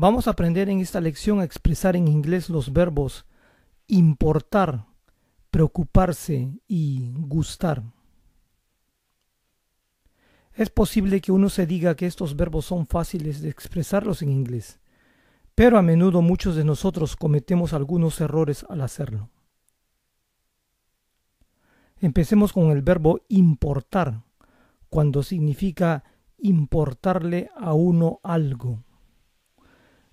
Vamos a aprender en esta lección a expresar en inglés los verbos importar, preocuparse y gustar. Es posible que uno se diga que estos verbos son fáciles de expresarlos en inglés, pero a menudo muchos de nosotros cometemos algunos errores al hacerlo. Empecemos con el verbo importar, cuando significa importarle a uno algo.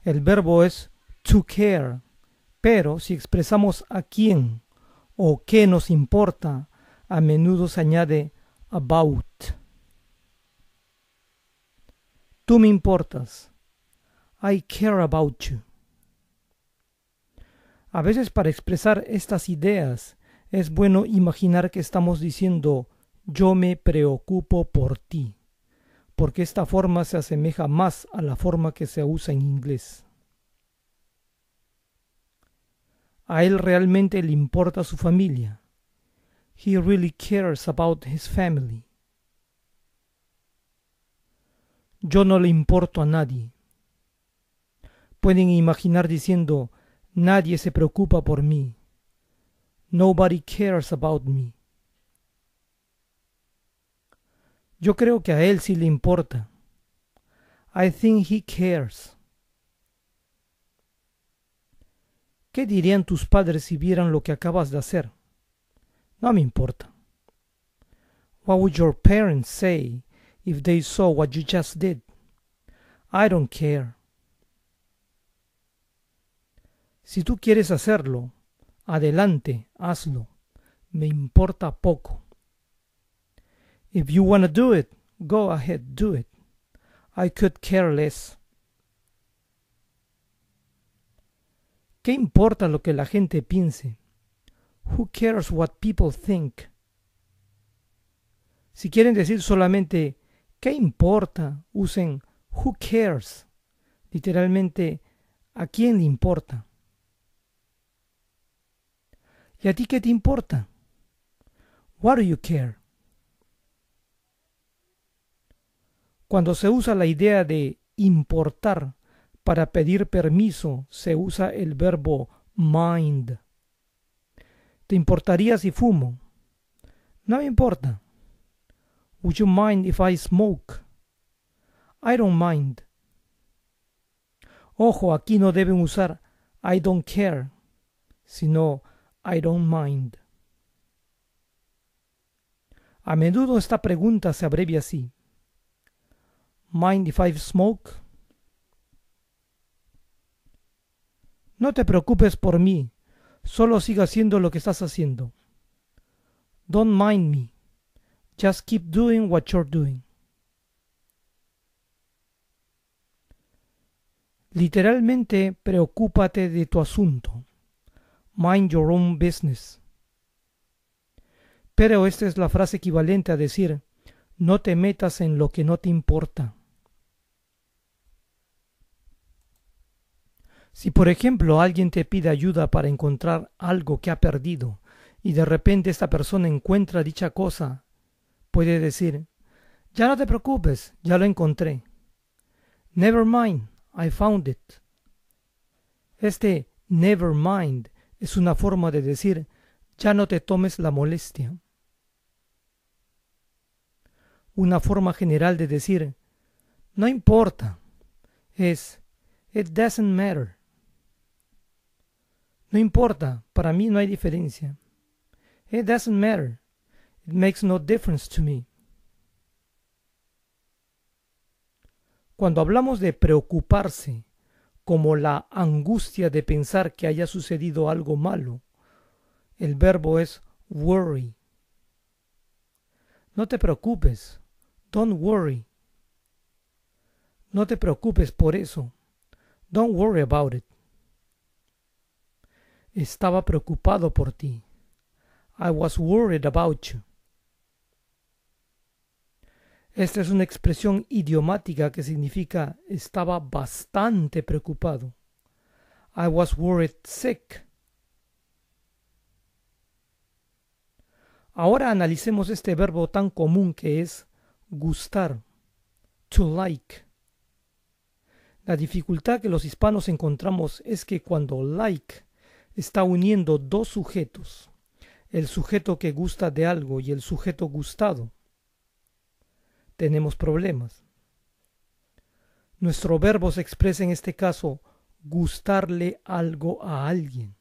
El verbo es to care, pero si expresamos a quién o qué nos importa, a menudo se añade about. Tú me importas. I care about you. A veces para expresar estas ideas es bueno imaginar que estamos diciendo yo me preocupo por ti porque esta forma se asemeja más a la forma que se usa en inglés. A él realmente le importa su familia. He really cares about his family. Yo no le importo a nadie. Pueden imaginar diciendo, nadie se preocupa por mí. Nobody cares about me. Yo creo que a él sí le importa. I think he cares. ¿Qué dirían tus padres si vieran lo que acabas de hacer? No me importa. What would your parents say if they saw what you just did? I don't care. Si tú quieres hacerlo, adelante, hazlo. Me importa poco. If you want to do it, go ahead, do it. I could care less. ¿Qué importa lo que la gente piense? Who cares what people think? Si quieren decir solamente ¿qué importa? Usen who cares. Literalmente, ¿a quién le importa? ¿Y a ti qué te importa? What do you care? Cuando se usa la idea de importar para pedir permiso, se usa el verbo mind. ¿Te importaría si fumo? No me importa. Would you mind if I smoke? I don't mind. Ojo, aquí no deben usar I don't care, sino I don't mind. A menudo esta pregunta se abrevia así. Mind if smoke? No te preocupes por mí, solo siga haciendo lo que estás haciendo. Don't mind me, just keep doing what you're doing. Literalmente, preocúpate de tu asunto. Mind your own business. Pero esta es la frase equivalente a decir, no te metas en lo que no te importa. Si por ejemplo alguien te pide ayuda para encontrar algo que ha perdido y de repente esta persona encuentra dicha cosa, puede decir, ya no te preocupes, ya lo encontré. Never mind, I found it. Este never mind es una forma de decir, ya no te tomes la molestia. Una forma general de decir, no importa, es, it doesn't matter. No importa, para mí no hay diferencia. It doesn't matter. It makes no difference to me. Cuando hablamos de preocuparse, como la angustia de pensar que haya sucedido algo malo, el verbo es worry. No te preocupes. Don't worry. No te preocupes por eso. Don't worry about it. Estaba preocupado por ti. I was worried about you. Esta es una expresión idiomática que significa estaba bastante preocupado. I was worried sick. Ahora analicemos este verbo tan común que es gustar, to like. La dificultad que los hispanos encontramos es que cuando like está uniendo dos sujetos, el sujeto que gusta de algo y el sujeto gustado, tenemos problemas. Nuestro verbo se expresa en este caso gustarle algo a alguien.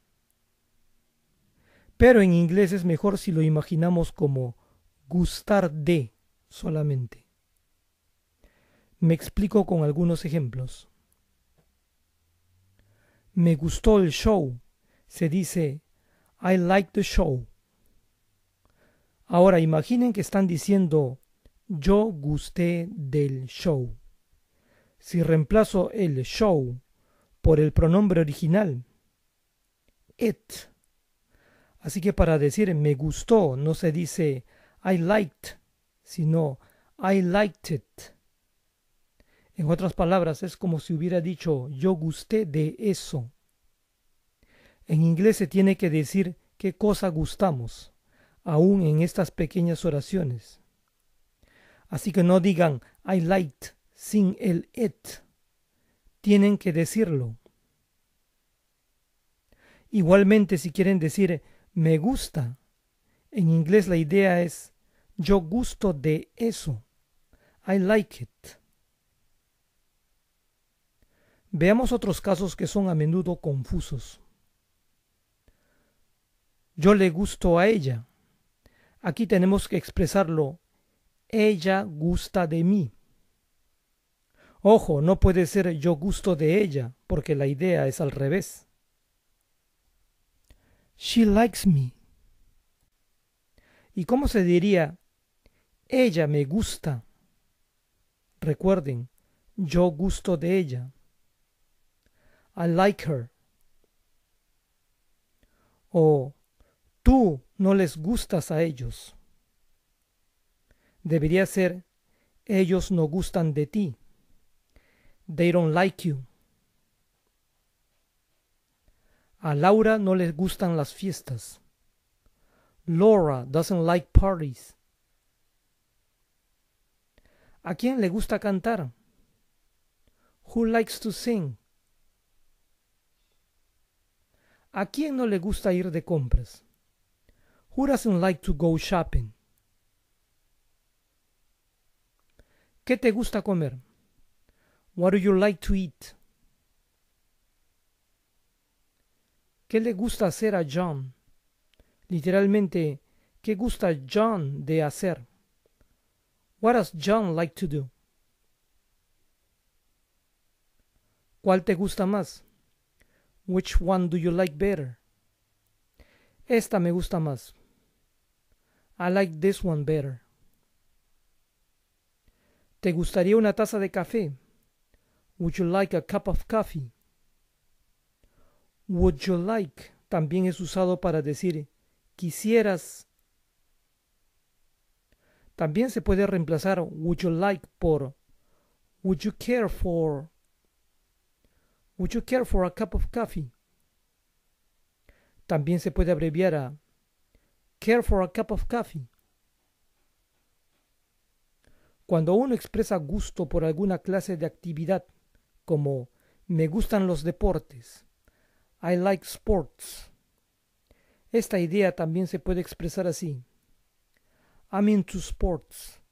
Pero en inglés es mejor si lo imaginamos como gustar de solamente. Me explico con algunos ejemplos. Me gustó el show se dice I like the show. Ahora imaginen que están diciendo yo gusté del show. Si reemplazo el show por el pronombre original, it. Así que para decir me gustó no se dice I liked, sino I liked it. En otras palabras, es como si hubiera dicho yo gusté de eso. En inglés se tiene que decir qué cosa gustamos, aún en estas pequeñas oraciones. Así que no digan I liked sin el it. Tienen que decirlo. Igualmente si quieren decir me gusta, en inglés la idea es yo gusto de eso. I like it. Veamos otros casos que son a menudo confusos. Yo le gusto a ella. Aquí tenemos que expresarlo. Ella gusta de mí. Ojo, no puede ser yo gusto de ella, porque la idea es al revés. She likes me. ¿Y cómo se diría ella me gusta? Recuerden, yo gusto de ella. I like her. O tú no les gustas a ellos. Debería ser, ellos no gustan de ti. They don't like you. A Laura no les gustan las fiestas. Laura doesn't like parties. ¿A quién le gusta cantar? Who likes to sing? ¿A quién no le gusta ir de compras? Who doesn't like to go shopping? ¿Qué te gusta comer? What do you like to eat? ¿Qué le gusta hacer a John? Literalmente, ¿qué gusta John de hacer? What does John like to do? ¿Cuál te gusta más? Which one do you like better? Esta me gusta más. I like this one better. ¿Te gustaría una taza de café? Would you like a cup of coffee? Would you like también es usado para decir quisieras. También se puede reemplazar would you like por would you care for. Would you care for a cup of coffee? También se puede abreviar a cup of Cuando uno expresa gusto por alguna clase de actividad, como me gustan los deportes, I like sports. Esta idea también se puede expresar así. I'm into sports.